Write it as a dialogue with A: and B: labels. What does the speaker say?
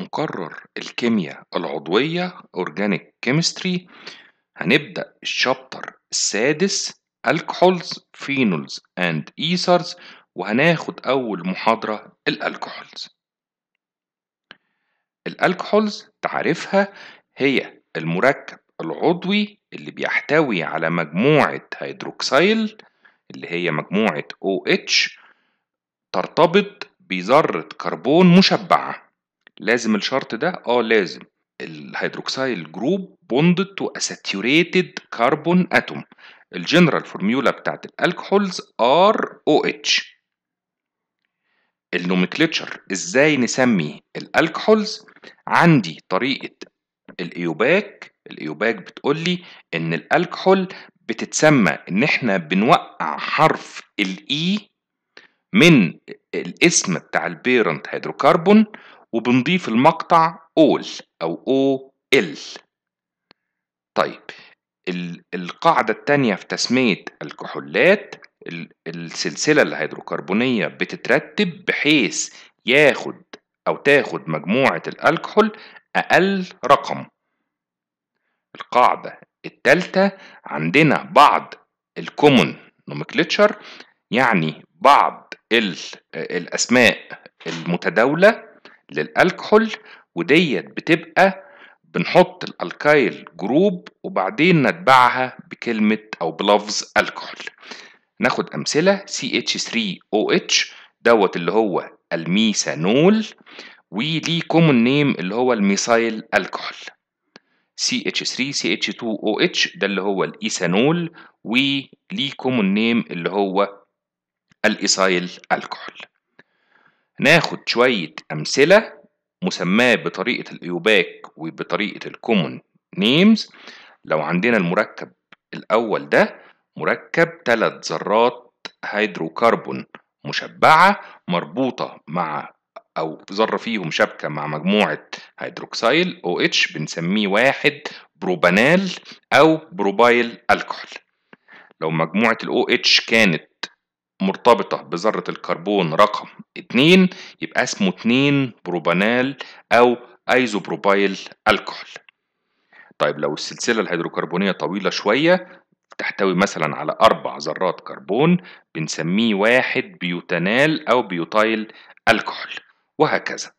A: مقرر الكيمياء العضوية Organic Chemistry هنبدأ الشابتر السادس Alcohols, Phenols and Ethers وهناخد أول محاضرة الألكحولز الألكحولز تعرفها هي المركب العضوي اللي بيحتوي على مجموعة هيدروكسيل اللي هي مجموعة OH ترتبط بذرة كربون مشبعة لازم الشرط ده اه لازم الهيدروكسيل جروب بوندد تو اساتوريتد كربون اتوم الجنرال فورميولا بتاعت الالكحولز ار او اتش النوميكليتشر ازاي نسمي الالكحولز عندي طريقه الايوباك الايوباك بتقول لي ان الالكحول بتتسمى ان احنا بنوقع حرف الاي e من الاسم بتاع البيرنت هيدروكربون وبنضيف المقطع all أو O L طيب القاعدة التانية في تسمية الكحولات السلسلة الهيدروكربونية بتترتب بحيث ياخد أو تاخد مجموعة الألكحول أقل رقم القاعدة التالتة عندنا بعض الكومون نومكليتشر يعني بعض الأسماء المتداولة للالكحول وديت بتبقى بنحط الالكايل جروب وبعدين نتبعها بكلمة أو بلفظ الكحول ناخد أمثلة CH3OH دوت اللي هو الميثانول وليه كومون نيم اللي هو الميثايل الكحول CH3CH2OH ده اللي هو الإيثانول وليه كومون نيم اللي هو الإيثايل الكحول ناخد شوية أمثلة مسماه بطريقة الإيوباك وبطريقة الكومون نيمز لو عندنا المركب الأول ده مركب ثلاث ذرات هيدروكربون مشبعة مربوطة مع أو ذرة فيهم شبكة مع مجموعة هيدروكسيل أو اتش بنسميه واحد بروبانال أو بروبايل الكحول لو مجموعة الأو اتش كانت مرتبطة بذرة الكربون رقم 2 يبقى اسمه 2 بروبانال أو أيزوبروبايل الكحول. طيب لو السلسلة الهيدروكربونية طويلة شوية تحتوي مثلا على أربع ذرات كربون بنسميه واحد بيوتانال أو بيوتايل الكحول وهكذا.